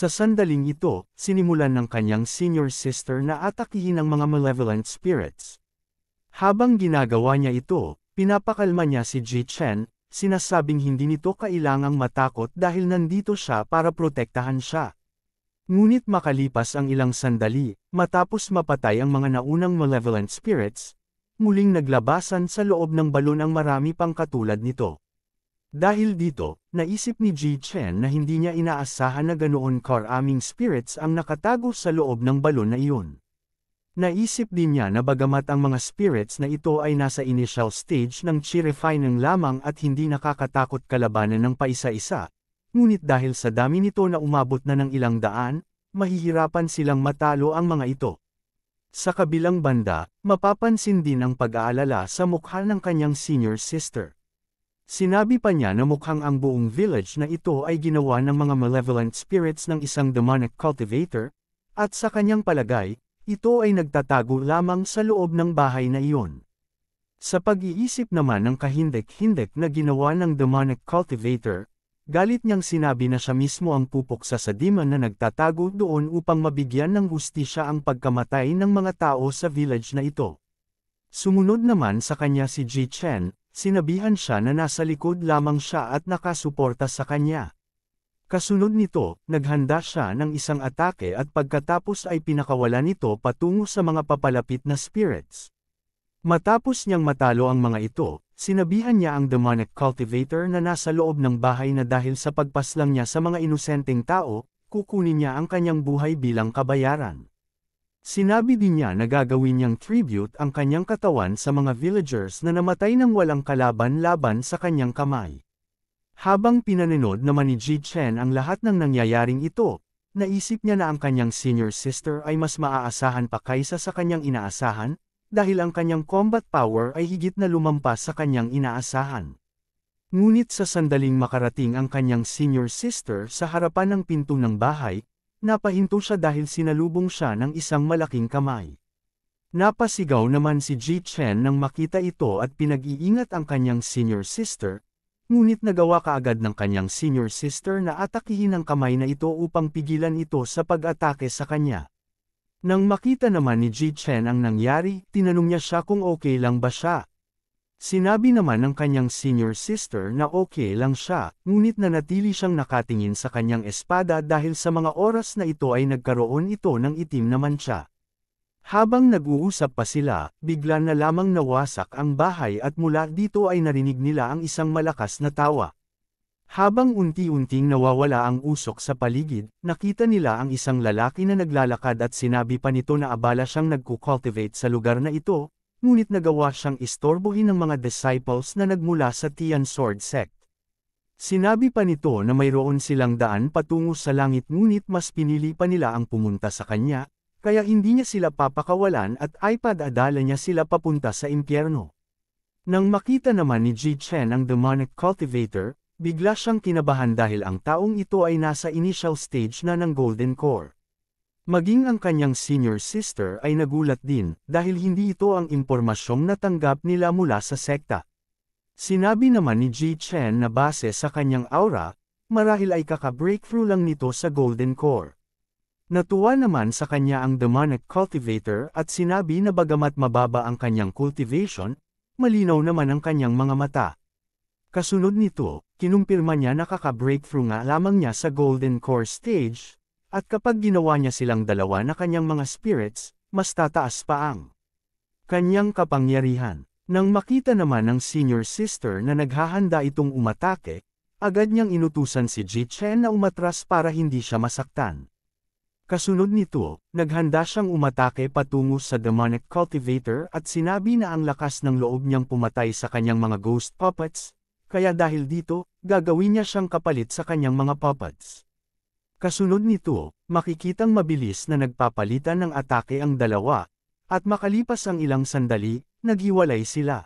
Sa sandaling ito, sinimulan ng kanyang senior sister na atakihin ang mga malevolent spirits. Habang ginagawa niya ito, pinapakalma niya si Ji Chen, sinasabing hindi nito kailangang matakot dahil nandito siya para protektahan siya. Ngunit makalipas ang ilang sandali, matapos mapatay ang mga naunang malevolent spirits, muling naglabasan sa loob ng balon ang marami pang katulad nito. Dahil dito, naisip ni Ji Chen na hindi niya inaasahan na ganoon karaming spirits ang nakatago sa loob ng balon na iyon. Naisip din niya na bagamat ang mga spirits na ito ay nasa initial stage ng chi-refining lamang at hindi nakakatakot kalabanan ng paisa-isa, ngunit dahil sa dami nito na umabot na ng ilang daan, mahihirapan silang matalo ang mga ito. Sa kabilang banda, mapapansin din ang pag-aalala sa mukha ng kanyang senior sister. Sinabi pa niya na mukhang ang buong village na ito ay ginawa ng mga malevolent spirits ng isang demonic cultivator, at sa kanyang palagay, ito ay nagtatago lamang sa loob ng bahay na iyon. Sa pag-iisip naman ng kahindik-hindik na ginawa ng demonic cultivator, galit niyang sinabi na siya mismo ang pupuksa sa sadiman na nagtatago doon upang mabigyan ng hustisya ang pagkamatay ng mga tao sa village na ito. Sumunod naman sa kanya si Ji Chen, Sinabihan siya na nasa likod lamang siya at nakasuporta sa kanya. Kasunod nito, naghanda siya ng isang atake at pagkatapos ay pinakawalan nito patungo sa mga papalapit na spirits. Matapos niyang matalo ang mga ito, sinabihan niya ang demonic cultivator na nasa loob ng bahay na dahil sa pagpaslang niya sa mga inusenteng tao, kukunin niya ang kanyang buhay bilang kabayaran. Sinabi din niya na gagawin niyang tribute ang kanyang katawan sa mga villagers na namatay ng walang kalaban-laban sa kanyang kamay. Habang pinanunod naman ni Ji Chen ang lahat ng nangyayaring ito, naisip niya na ang kanyang senior sister ay mas maaasahan pa kaysa sa kanyang inaasahan, dahil ang kanyang combat power ay higit na lumampas sa kanyang inaasahan. Ngunit sa sandaling makarating ang kanyang senior sister sa harapan ng pinto ng bahay, Napahinto siya dahil sinalubong siya ng isang malaking kamay. Napasigaw naman si Ji Chen nang makita ito at pinag-iingat ang kanyang senior sister, ngunit nagawa kaagad ng kanyang senior sister na atakihin ang kamay na ito upang pigilan ito sa pag-atake sa kanya. Nang makita naman ni Ji Chen ang nangyari, tinanong niya siya kung okay lang ba siya, Sinabi naman ng kanyang senior sister na okay lang siya, ngunit na natili siyang nakatingin sa kanyang espada dahil sa mga oras na ito ay nagkaroon ito ng itim na mancha. Habang nag-uusap pa sila, bigla na lamang nawasak ang bahay at mula dito ay narinig nila ang isang malakas na tawa. Habang unti-unting nawawala ang usok sa paligid, nakita nila ang isang lalaki na naglalakad at sinabi pa nito na abala siyang nagkukultivate sa lugar na ito, ngunit nagawa siyang istorbohin ng mga disciples na nagmula sa Tian Sword Sect. Sinabi pa nito na mayroon silang daan patungo sa langit ngunit mas pinili pa nila ang pumunta sa kanya, kaya hindi niya sila papakawalan at iPad-adala niya sila papunta sa impyerno. Nang makita naman ni Ji Chen ang demonic cultivator, bigla siyang kinabahan dahil ang taong ito ay nasa initial stage na ng Golden Core. Maging ang kanyang senior sister ay nagulat din dahil hindi ito ang impormasyong natanggap nila mula sa sekta. Sinabi naman ni Ji Chen na base sa kanyang aura, marahil ay kaka-breakthrough lang nito sa Golden Core. Natuwa naman sa kanya ang demonic cultivator at sinabi na bagamat mababa ang kanyang cultivation, malinaw naman ang kanyang mga mata. Kasunod nito, kinumpirma niya na kaka-breakthrough nga lamang niya sa Golden Core stage, at kapag ginawa niya silang dalawa na kanyang mga spirits, mas tataas pa ang kanyang kapangyarihan. Nang makita naman ng senior sister na naghahanda itong umatake, agad niyang inutusan si Ji Chen na umatras para hindi siya masaktan. Kasunod nito, naghanda siyang umatake patungo sa demonic cultivator at sinabi na ang lakas ng loob niyang pumatay sa kanyang mga ghost puppets, kaya dahil dito, gagawin niya siyang kapalit sa kanyang mga puppets. Kasunod nito, makikitang mabilis na nagpapalitan ng atake ang dalawa, at makalipas ang ilang sandali, naghiwalay sila.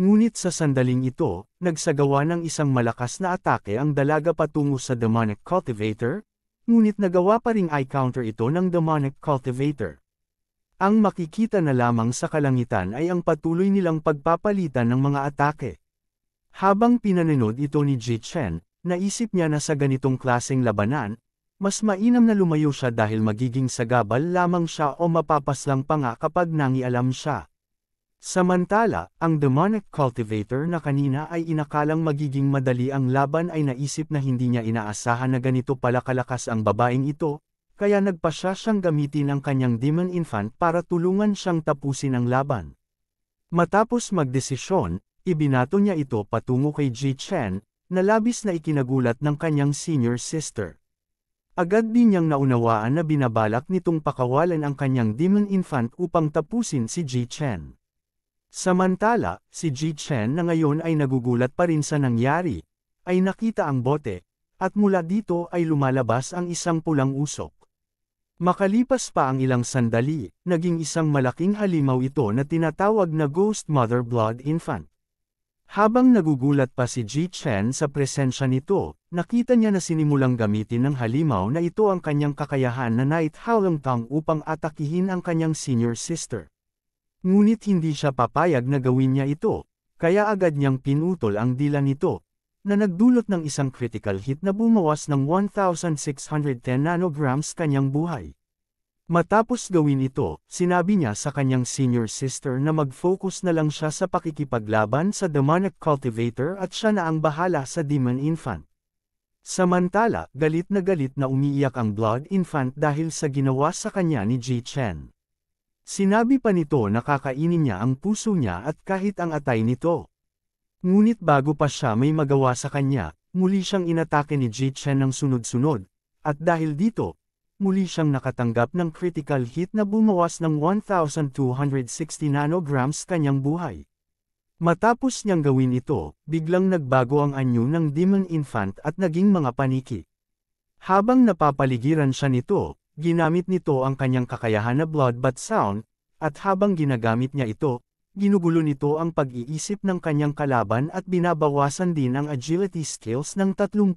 Ngunit sa sandaling ito, nagsagawa ng isang malakas na atake ang dalaga patungo sa demonic cultivator, ngunit nagawa pa ring i-counter ito ng demonic cultivator. Ang makikita na lamang sa kalangitan ay ang patuloy nilang pagpapalitan ng mga atake. Habang pinanunod ito ni Ji Chen, naisip niya na sa ganitong klaseng labanan, mas mainam na lumayo siya dahil magiging sagabal lamang siya o mapapaslang pa nga kapag nangialam siya. Samantala, ang demonic cultivator na kanina ay inakalang magiging madali ang laban ay naisip na hindi niya inaasahan na ganito pala kalakas ang babaeng ito, kaya nagpa siya siyang gamitin ang kanyang demon infant para tulungan siyang tapusin ang laban. Matapos magdesisyon, ibinato niya ito patungo kay Ji Chen, na labis na ikinagulat ng kanyang senior sister. Agad din niyang naunawaan na binabalak nitong pakawalan ang kanyang demon infant upang tapusin si Ji Chen. Samantala, si Ji Chen na ngayon ay nagugulat pa rin sa nangyari, ay nakita ang bote, at mula dito ay lumalabas ang isang pulang usok. Makalipas pa ang ilang sandali, naging isang malaking halimaw ito na tinatawag na Ghost Mother Blood Infant. Habang nagugulat pa si Ji Chen sa presensya nito, nakita niya na sinimulang gamitin ng halimaw na ito ang kanyang kakayahan na Night Howling Tang upang atakihin ang kanyang senior sister. Ngunit hindi siya papayag na gawin niya ito, kaya agad niyang pinutol ang dila nito, na nagdulot ng isang critical hit na bumawas ng 1,610 nanograms kanyang buhay. Matapos gawin ito, sinabi niya sa kanyang senior sister na mag-focus na lang siya sa pakikipaglaban sa demonic cultivator at siya na ang bahala sa demon infant. Samantala, galit na galit na umiiyak ang blood infant dahil sa ginawa sa kanya ni Ji Chen. Sinabi pa nito na kakainin niya ang puso niya at kahit ang atay nito. Ngunit bago pa siya may magawa sa kanya, muli siyang inatake ni Ji Chen ng sunod-sunod, at dahil dito, muli siyang nakatanggap ng critical hit na bumawas ng 1,260 nanograms kanyang buhay. Matapos niyang gawin ito, biglang nagbago ang anyo ng Demon Infant at naging mga paniki. Habang napapaligiran siya nito, ginamit nito ang kanyang kakayahan na bloodbath sound, at habang ginagamit niya ito, ginugulo nito ang pag-iisip ng kanyang kalaban at binabawasan din ang agility skills ng 30%.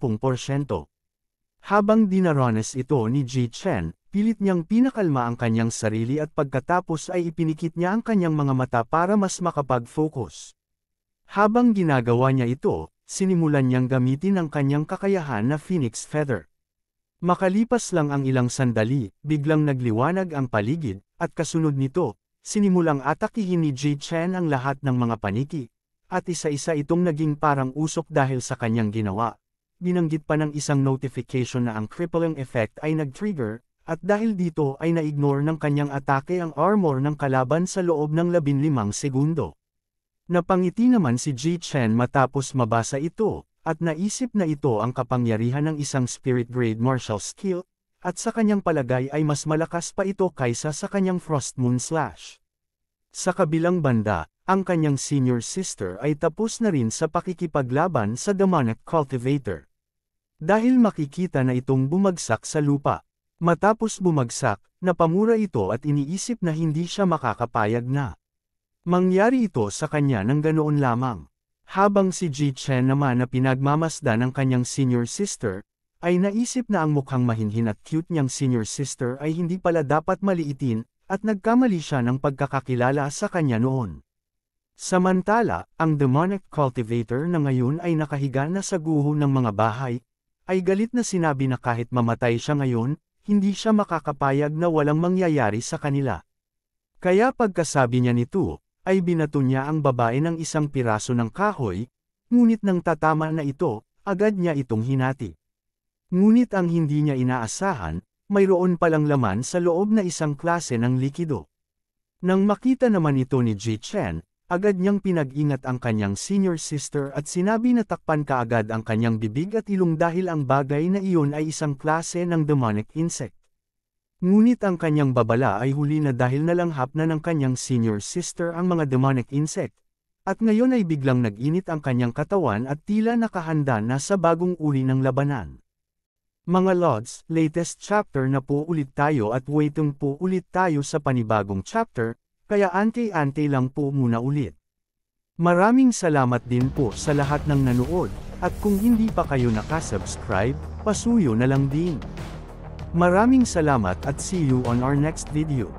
Habang dinaranas ito ni Ji Chen, pilit niyang pinakalma ang kanyang sarili at pagkatapos ay ipinikit niya ang kanyang mga mata para mas makapag-focus. Habang ginagawa niya ito, sinimulan niyang gamitin ang kanyang kakayahan na Phoenix Feather. Makalipas lang ang ilang sandali, biglang nagliwanag ang paligid, at kasunod nito, sinimulang atakihin ni Ji Chen ang lahat ng mga paniki, at isa-isa itong naging parang usok dahil sa kanyang ginawa binanggit pa ng isang notification na ang crippling effect ay nag-trigger, at dahil dito ay na-ignore ng kanyang atake ang armor ng kalaban sa loob ng 15 segundo. Napangiti naman si Ji Chen matapos mabasa ito, at naisip na ito ang kapangyarihan ng isang spirit-grade martial skill, at sa kanyang palagay ay mas malakas pa ito kaysa sa kanyang Frost Moon Slash. Sa kabilang banda, ang kanyang senior sister ay tapos na rin sa pakikipaglaban sa Demonic Cultivator. Dahil makikita na itong bumagsak sa lupa. Matapos bumagsak, napamura ito at iniisip na hindi siya makakapayag na. Mangyari ito sa kanya ng ganoon lamang. Habang si Ji Chen naman na pinagmamasda ng kanyang senior sister, ay naisip na ang mukhang mahinhin at cute niyang senior sister ay hindi pala dapat maliitin, at nagkamali siya ng pagkakakilala sa kanya noon. Samantala, ang demonic cultivator na ngayon ay nakahiga na sa guho ng mga bahay, ay galit na sinabi na kahit mamatay siya ngayon, hindi siya makakapayag na walang mangyayari sa kanila. Kaya pagkasabi niya nito, ay binato niya ang babae ng isang piraso ng kahoy, ngunit nang tatama na ito, agad niya itong hinati. Ngunit ang hindi niya inaasahan, mayroon palang laman sa loob na isang klase ng likido. Nang makita naman ito ni Ji Chen, Agad niyang pinag-ingat ang kanyang senior sister at sinabi na takpan kaagad ang kanyang bibig at ilong dahil ang bagay na iyon ay isang klase ng demonic insect. Ngunit ang kanyang babala ay huli na dahil nalanghap na ng kanyang senior sister ang mga demonic insect. At ngayon ay biglang nag-init ang kanyang katawan at tila nakahanda na sa bagong uri ng labanan. Mga Lods, latest chapter na po ulit tayo at waitong po ulit tayo sa panibagong chapter, kaya anti-anti lang po muna ulit. Maraming salamat din po sa lahat ng nanood, at kung hindi pa kayo nakasubscribe, pasuyo na lang din. Maraming salamat at see you on our next video.